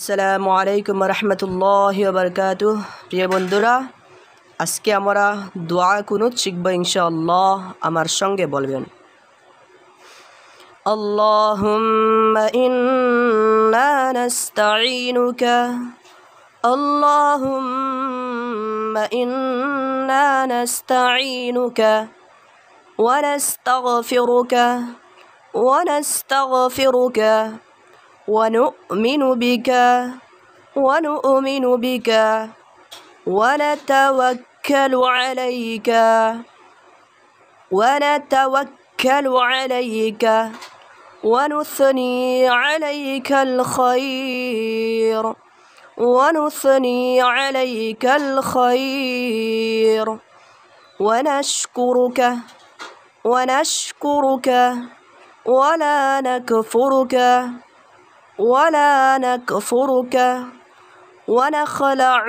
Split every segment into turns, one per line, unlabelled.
আসসালামু আলাইকুম রহমতুল্লাহ বরকাত প্রিয় বন্ধুরা আজকে আমরা দোয়া কুনুত শিখব ইনশাআল্লাহ আমার সঙ্গে বলবেন اللهم إنا نستعينك اللهم إنا نستعينك ونستغفرك ونستغفرك ونؤمن بك ونؤمن بك ونتوكل عليك ونتوكل عليك ونثني عليك الخير ونثني عليك الخير ونشكرك ونشكرك ولا نكفرك ولا نكفرك ونخلع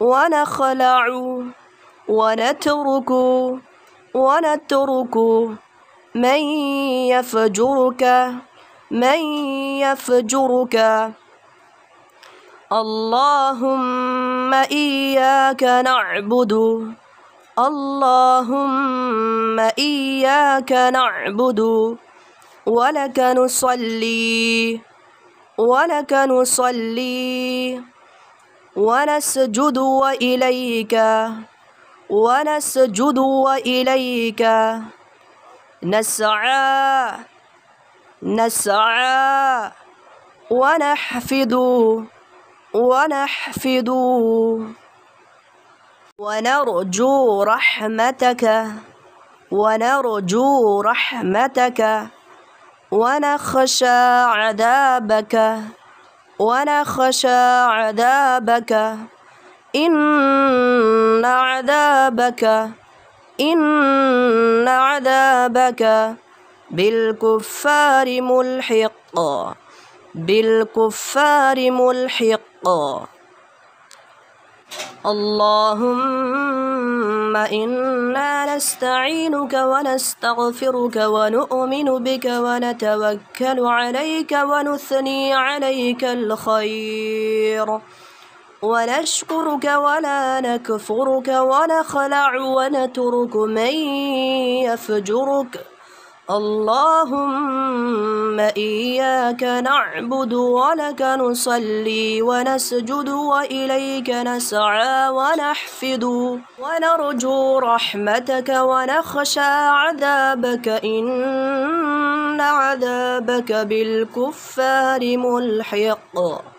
ونخلع ونترك ونترك من يفجرك من يفجرك اللهم إياك نعبد اللهم إياك نعبد ولك نصلي ولك نصلي ونسجد وإليك ونسجد وإليك نسعى نسعى ونحفظ ونحفظ ونرجو رحمتك ونرجو رحمتك ونخشى عذابك ونخشى عذابك إن عذابك إن عذابك بالكفار ملحق بالكفار ملحق اللهم إنا نستعينك ونستغفرك ونؤمن بك ونتوكل عليك ونثني عليك الخير ونشكرك ولا نكفرك ونخلع ونترك من يفجرك اللهم إياك نعبد ولك نصلي ونسجد وإليك نسعى ونحفد ونرجو رحمتك ونخشى عذابك إن عذابك بالكفار ملحق